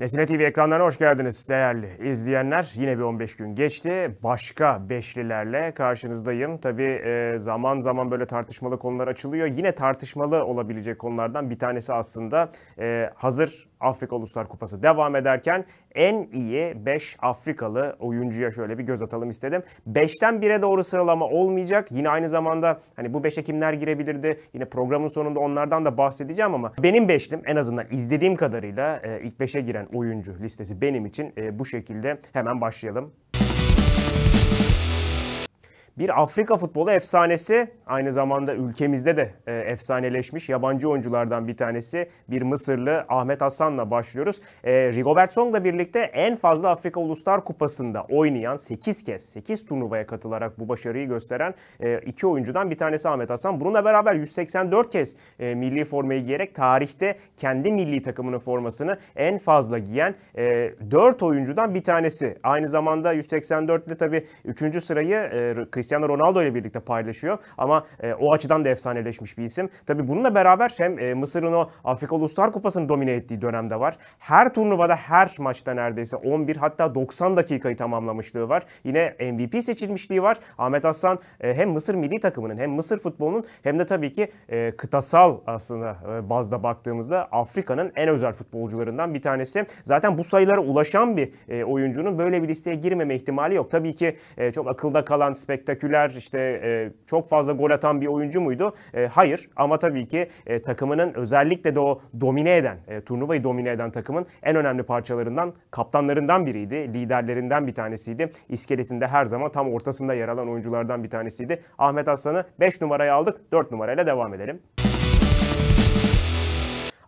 Nesine TV ekranlarına hoş geldiniz değerli izleyenler. Yine bir 15 gün geçti. Başka beşlilerle karşınızdayım. Tabii e, zaman zaman böyle tartışmalı konular açılıyor. Yine tartışmalı olabilecek konulardan bir tanesi aslında e, hazır Afrika Uluslar Kupası devam ederken en iyi 5 Afrikalı oyuncuya şöyle bir göz atalım istedim. 5'ten 1'e doğru sıralama olmayacak. Yine aynı zamanda hani bu 5'e kimler girebilirdi? Yine programın sonunda onlardan da bahsedeceğim ama benim 5'lim en azından izlediğim kadarıyla e, ilk 5'e giren oyuncu listesi benim için e, bu şekilde hemen başlayalım. Bir Afrika futbolu efsanesi aynı zamanda ülkemizde de e, efsaneleşmiş yabancı oyunculardan bir tanesi bir Mısırlı Ahmet Hasan'la başlıyoruz. E, Rigobert Song'la birlikte en fazla Afrika Uluslar Kupası'nda oynayan 8 kez 8 turnuvaya katılarak bu başarıyı gösteren e, iki oyuncudan bir tanesi Ahmet Hasan. Bununla beraber 184 kez e, milli formayı giyerek tarihte kendi milli takımının formasını en fazla giyen e, 4 oyuncudan bir tanesi. Aynı zamanda 184'le tabii 3. sırayı e, Cristiano Ronaldo ile birlikte paylaşıyor ama e, o açıdan da efsaneleşmiş bir isim. Tabii bununla beraber hem e, Mısır'ın o Afrika Uluslar Kupası'nı domine ettiği dönemde var. Her turnuvada her maçta neredeyse 11 hatta 90 dakikayı tamamlamışlığı var. Yine MVP seçilmişliği var. Ahmet Aslan e, hem Mısır milli takımının hem Mısır futbolunun hem de tabii ki e, kıtasal aslında e, bazda baktığımızda Afrika'nın en özel futbolcularından bir tanesi. Zaten bu sayılara ulaşan bir e, oyuncunun böyle bir listeye girmeme ihtimali yok. Tabii ki e, çok akılda kalan spektaküler spektaküler işte e, çok fazla gol atan bir oyuncu muydu? E, hayır ama tabii ki e, takımının özellikle de o domine eden, e, turnuvayı domine eden takımın en önemli parçalarından, kaptanlarından biriydi. Liderlerinden bir tanesiydi. İskeletinde her zaman tam ortasında yer alan oyunculardan bir tanesiydi. Ahmet Aslan'ı 5 numaraya aldık. 4 numarayla devam edelim.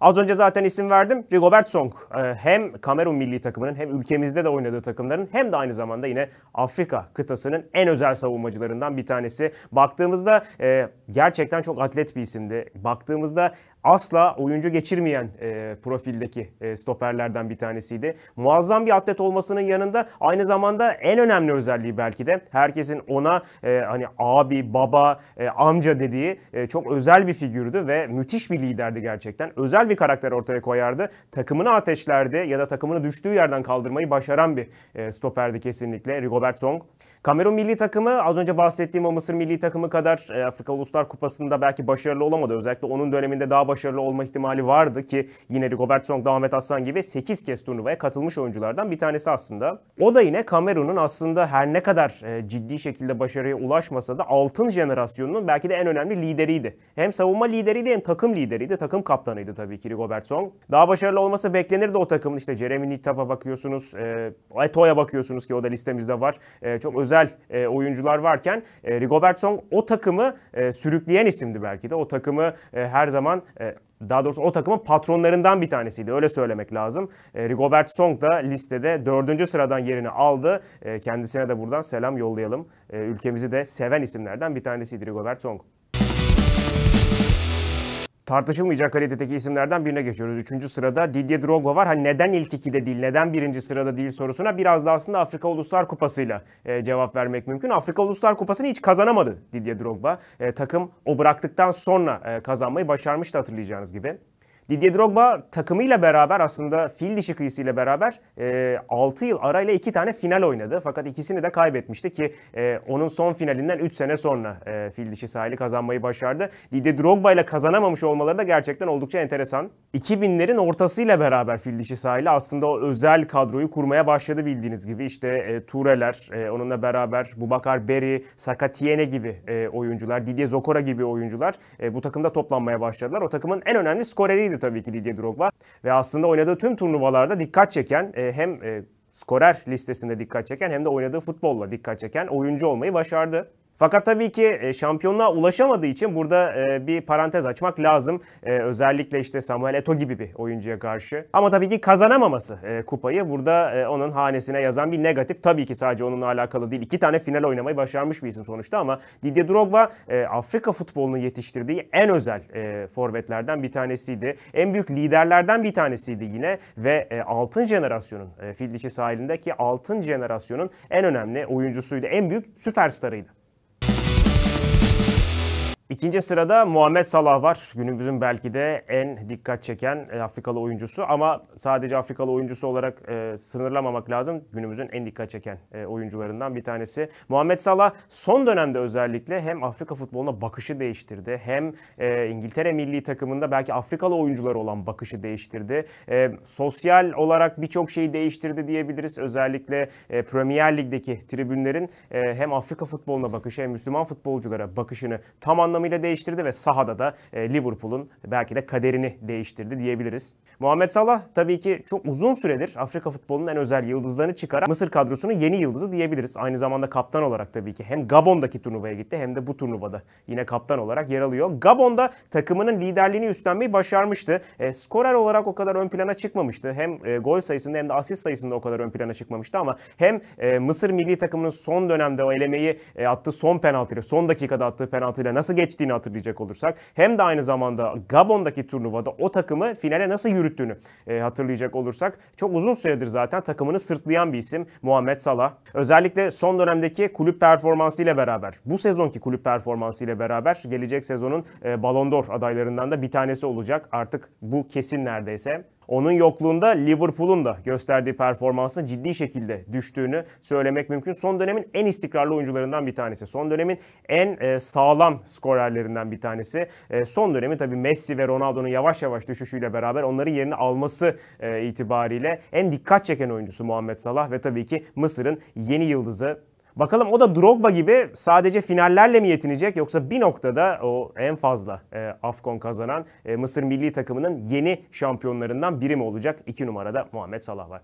Az önce zaten isim verdim. Rigobert Song ee, hem Kamerun milli takımının hem ülkemizde de oynadığı takımların hem de aynı zamanda yine Afrika kıtasının en özel savunmacılarından bir tanesi. Baktığımızda e, gerçekten çok atlet bir isimdi. Baktığımızda asla oyuncu geçirmeyen e, profildeki e, stoperlerden bir tanesiydi. Muazzam bir atlet olmasının yanında aynı zamanda en önemli özelliği belki de herkesin ona hani abi, baba, amca dediği çok özel bir figürdü ve müthiş bir liderdi gerçekten. Özel bir bir karakter ortaya koyardı. Takımını ateşlerdi ya da takımını düştüğü yerden kaldırmayı başaran bir e, stoperdi kesinlikle Rigobert Song. Kamerun milli takımı az önce bahsettiğim o Mısır milli takımı kadar e, Afrika Uluslar Kupası'nda belki başarılı olamadı. Özellikle onun döneminde daha başarılı olma ihtimali vardı ki yine Rigobert Song, Ahmet Aslan gibi 8 kez turnuvaya katılmış oyunculardan bir tanesi aslında. O da yine Kamerun'un aslında her ne kadar e, ciddi şekilde başarıya ulaşmasa da altın jenerasyonunun belki de en önemli lideriydi. Hem savunma lideriydi hem takım lideriydi. Takım kaptanıydı tabii ki Rigobert Song. Daha başarılı olması beklenirdi o takımın. İşte Jeremy Nitap'a bakıyorsunuz, e, Eto'ya bakıyorsunuz ki o da listemizde var. Çok özel özel e, oyuncular varken e, Rigobert Song o takımı e, sürükleyen isimdi belki de. O takımı e, her zaman e, daha doğrusu o takımın patronlarından bir tanesiydi. Öyle söylemek lazım. E, Rigobert Song da listede dördüncü sıradan yerini aldı. E, kendisine de buradan selam yollayalım. E, ülkemizi de seven isimlerden bir tanesiydi Rigobert Song tartışılmayacak kalitedeki isimlerden birine geçiyoruz. Üçüncü sırada Didier Drogba var. Hani neden ilk ikide değil, neden birinci sırada değil sorusuna biraz da aslında Afrika Uluslar Kupası'yla e, cevap vermek mümkün. Afrika Uluslar Kupası'nı hiç kazanamadı Didier Drogba. E, takım o bıraktıktan sonra e, kazanmayı başarmıştı hatırlayacağınız gibi. Didier Drogba takımıyla beraber aslında fil dişi kıyısıyla beraber e, 6 yıl arayla 2 tane final oynadı. Fakat ikisini de kaybetmişti ki e, onun son finalinden 3 sene sonra e, fil dişi sahili kazanmayı başardı. Didier Drogba ile kazanamamış olmaları da gerçekten oldukça enteresan. 2000'lerin ortasıyla beraber fil dişi sahili aslında o özel kadroyu kurmaya başladı bildiğiniz gibi. İşte e, Tureler, e, onunla beraber Bubakar Beri, Sakatiene gibi e, oyuncular, Didier Zokora gibi oyuncular e, bu takımda toplanmaya başladılar. O takımın en önemli skoreriydi yetenekliydi tabii ki Didier Drogba. Ve aslında oynadığı tüm turnuvalarda dikkat çeken e, hem e, skorer listesinde dikkat çeken hem de oynadığı futbolla dikkat çeken oyuncu olmayı başardı. Fakat tabii ki e, şampiyonluğa ulaşamadığı için burada e, bir parantez açmak lazım. E, özellikle işte Samuel Eto gibi bir oyuncuya karşı. Ama tabii ki kazanamaması kupayı burada onun hanesine yazan bir negatif. Tabii ki sadece onunla alakalı değil. İki tane final oynamayı başarmış bir isim sonuçta ama Didier Drogba Afrika futbolunu yetiştirdiği en özel forvetlerden bir tanesiydi. En büyük liderlerden bir tanesiydi yine ve altın jenerasyonun Fildişi sahilindeki altın jenerasyonun en önemli oyuncusuydu. En büyük süperstarıydı. İkinci sırada Muhammed Salah var. Günümüzün belki de en dikkat çeken e, Afrikalı oyuncusu ama sadece Afrikalı oyuncusu olarak e, sınırlamamak lazım. Günümüzün en dikkat çeken e, oyuncularından bir tanesi. Muhammed Salah son dönemde özellikle hem Afrika futboluna bakışı değiştirdi hem e, İngiltere milli takımında belki Afrikalı oyuncular olan bakışı değiştirdi. E, sosyal olarak birçok şeyi değiştirdi diyebiliriz. Özellikle e, Premier Lig'deki tribünlerin e, hem Afrika futboluna bakışı hem Müslüman futbolculara bakışını tam anlamıyla anlamıyla değiştirdi ve sahada da e, Liverpool'un belki de kaderini değiştirdi diyebiliriz. Muhammed Salah tabii ki çok uzun süredir Afrika futbolunun en özel yıldızlarını çıkaran Mısır kadrosunun yeni yıldızı diyebiliriz. Aynı zamanda kaptan olarak tabii ki hem Gabon'daki turnuvaya gitti hem de bu turnuvada yine kaptan olarak yer alıyor. Gabon'da takımının liderliğini üstlenmeyi başarmıştı. E, skorer olarak o kadar ön plana çıkmamıştı. Hem e, gol sayısında hem de asist sayısında o kadar ön plana çıkmamıştı ama hem e, Mısır milli takımının son dönemde o elemeyi e, attığı son penaltıyla, son dakikada attığı penaltıyla nasıl geç geçtiğini hatırlayacak olursak hem de aynı zamanda Gabon'daki turnuvada o takımı finale nasıl yürüttüğünü e, hatırlayacak olursak çok uzun süredir zaten takımını sırtlayan bir isim Muhammed Salah. Özellikle son dönemdeki kulüp performansıyla beraber bu sezonki kulüp performansıyla beraber gelecek sezonun e, Ballon d'Or adaylarından da bir tanesi olacak. Artık bu kesin neredeyse. Onun yokluğunda Liverpool'un da gösterdiği performansın ciddi şekilde düştüğünü söylemek mümkün. Son dönemin en istikrarlı oyuncularından bir tanesi. Son dönemin en e, sağlam skorerlerinden bir tanesi. E, son dönemi tabii Messi ve Ronaldo'nun yavaş yavaş düşüşüyle beraber onların yerini alması e, itibariyle en dikkat çeken oyuncusu Muhammed Salah ve tabii ki Mısır'ın yeni yıldızı Bakalım o da Drogba gibi sadece finallerle mi yetinecek yoksa bir noktada o en fazla e, Afkon kazanan e, Mısır milli takımının yeni şampiyonlarından biri mi olacak? 2 numarada Muhammed Salah var.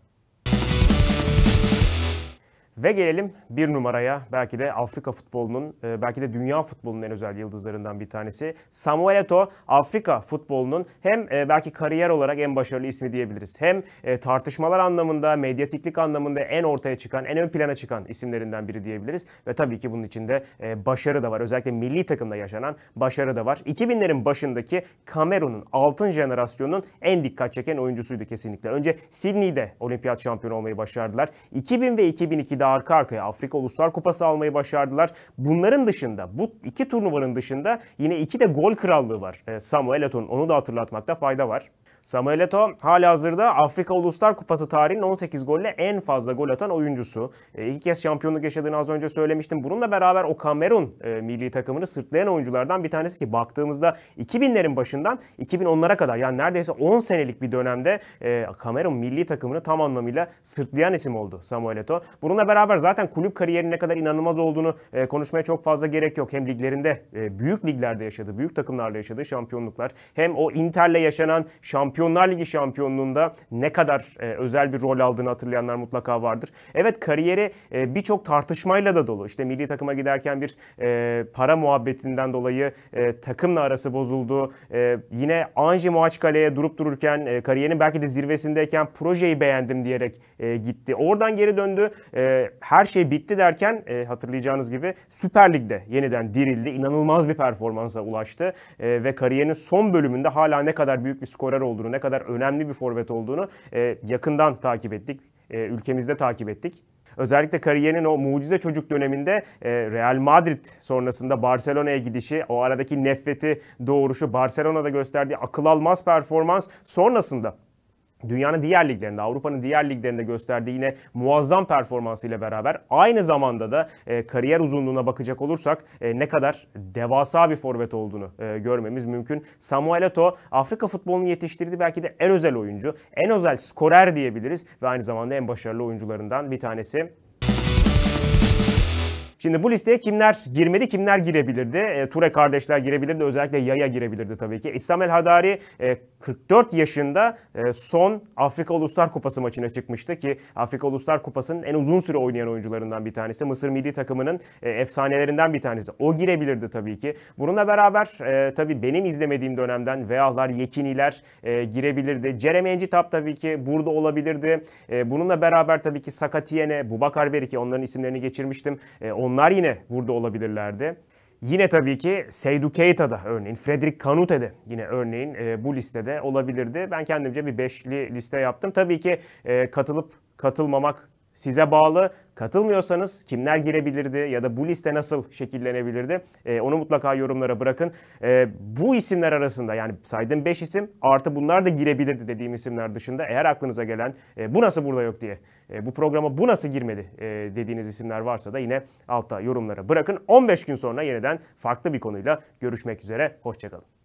Ve gelelim bir numaraya belki de Afrika futbolunun e, belki de dünya futbolunun en özel yıldızlarından bir tanesi. Samuel Eto Afrika futbolunun hem e, belki kariyer olarak en başarılı ismi diyebiliriz. Hem e, tartışmalar anlamında, medyatiklik anlamında en ortaya çıkan, en ön plana çıkan isimlerinden biri diyebiliriz. Ve tabii ki bunun içinde başarı da var. Özellikle milli takımda yaşanan başarı da var. 2000'lerin başındaki Kamerun'un altın jenerasyonun en dikkat çeken oyuncusuydu kesinlikle. Önce Sydney'de olimpiyat şampiyonu olmayı başardılar. 2000 ve 2002'de arka arkaya Afrika Uluslar Kupası almayı başardılar. Bunların dışında bu iki turnuvanın dışında yine iki de gol krallığı var. E, Samuel Eto'nun onu da hatırlatmakta fayda var. Samuel hala hazırda Afrika Uluslar Kupası tarihinin 18 golle en fazla gol atan oyuncusu. E, iki kez şampiyonluk yaşadığını az önce söylemiştim. Bununla beraber o Kamerun e, milli takımını sırtlayan oyunculardan bir tanesi ki baktığımızda 2000'lerin başından 2010'lara kadar yani neredeyse 10 senelik bir dönemde e, Kamerun milli takımını tam anlamıyla sırtlayan isim oldu Samuel Eto'o. Bununla beraber zaten kulüp kariyerinin ne kadar inanılmaz olduğunu e, konuşmaya çok fazla gerek yok. Hem liglerinde e, büyük liglerde yaşadığı, büyük takımlarla yaşadığı şampiyonluklar hem o Inter'le yaşanan şampiyon Şampiyonlar Ligi şampiyonluğunda ne kadar e, özel bir rol aldığını hatırlayanlar mutlaka vardır. Evet kariyeri e, birçok tartışmayla da dolu. İşte milli takıma giderken bir e, para muhabbetinden dolayı e, takımla arası bozuldu. E, yine Anji Moaçkale'ye durup dururken e, kariyerinin belki de zirvesindeyken projeyi beğendim diyerek e, gitti. Oradan geri döndü. E, her şey bitti derken e, hatırlayacağınız gibi Süper Lig'de yeniden dirildi. İnanılmaz bir performansa ulaştı e, ve kariyerinin son bölümünde hala ne kadar büyük bir skorer oldu olduğunu, ne kadar önemli bir forvet olduğunu e, yakından takip ettik. E, ülkemizde takip ettik. Özellikle kariyerinin o mucize çocuk döneminde e, Real Madrid sonrasında Barcelona'ya gidişi, o aradaki nefreti doğuruşu, Barcelona'da gösterdiği akıl almaz performans sonrasında dünyanın diğer liglerinde, Avrupa'nın diğer liglerinde gösterdiği yine muazzam performansıyla beraber aynı zamanda da e, kariyer uzunluğuna bakacak olursak e, ne kadar devasa bir forvet olduğunu e, görmemiz mümkün. Samuel Eto Afrika futbolunu yetiştirdi belki de en özel oyuncu, en özel skorer diyebiliriz ve aynı zamanda en başarılı oyuncularından bir tanesi. Şimdi bu listeye kimler girmedi, kimler girebilirdi? E, Ture kardeşler girebilirdi, özellikle Yaya girebilirdi tabii ki. İslam El Hadari e, 44 yaşında e, son Afrika Uluslar Kupası maçına çıkmıştı ki Afrika Uluslar Kupası'nın en uzun süre oynayan oyuncularından bir tanesi. Mısır milli takımının e, efsanelerinden bir tanesi. O girebilirdi tabii ki. Bununla beraber e, tabii benim izlemediğim dönemden Veahlar, Yekiniler e, girebilirdi. Jeremy Encitap tabii ki burada olabilirdi. E, bununla beraber tabii ki Sakatiene, Bubakar Beriki onların isimlerini geçirmiştim. E, on onlar yine burada olabilirlerdi. Yine tabii ki Seydou Keita'da örneğin, Frederick Canute'de yine örneğin e, bu listede olabilirdi. Ben kendimce bir beşli liste yaptım. Tabii ki e, katılıp katılmamak size bağlı. Katılmıyorsanız kimler girebilirdi ya da bu liste nasıl şekillenebilirdi? E, onu mutlaka yorumlara bırakın. E, bu isimler arasında yani saydığım 5 isim artı bunlar da girebilirdi dediğim isimler dışında eğer aklınıza gelen e, bu nasıl burada yok diye e, bu programa bu nasıl girmedi e, dediğiniz isimler varsa da yine altta yorumlara bırakın. 15 gün sonra yeniden farklı bir konuyla görüşmek üzere. Hoşçakalın.